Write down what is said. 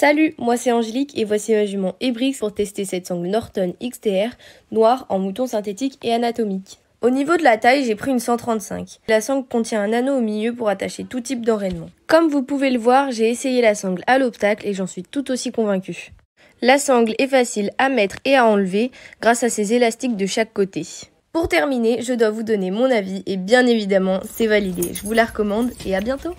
Salut, moi c'est Angélique et voici ma jument Ebrix pour tester cette sangle Norton XTR noire en mouton synthétique et anatomique. Au niveau de la taille, j'ai pris une 135. La sangle contient un anneau au milieu pour attacher tout type d'enraînement. Comme vous pouvez le voir, j'ai essayé la sangle à l'obstacle et j'en suis tout aussi convaincue. La sangle est facile à mettre et à enlever grâce à ses élastiques de chaque côté. Pour terminer, je dois vous donner mon avis et bien évidemment, c'est validé. Je vous la recommande et à bientôt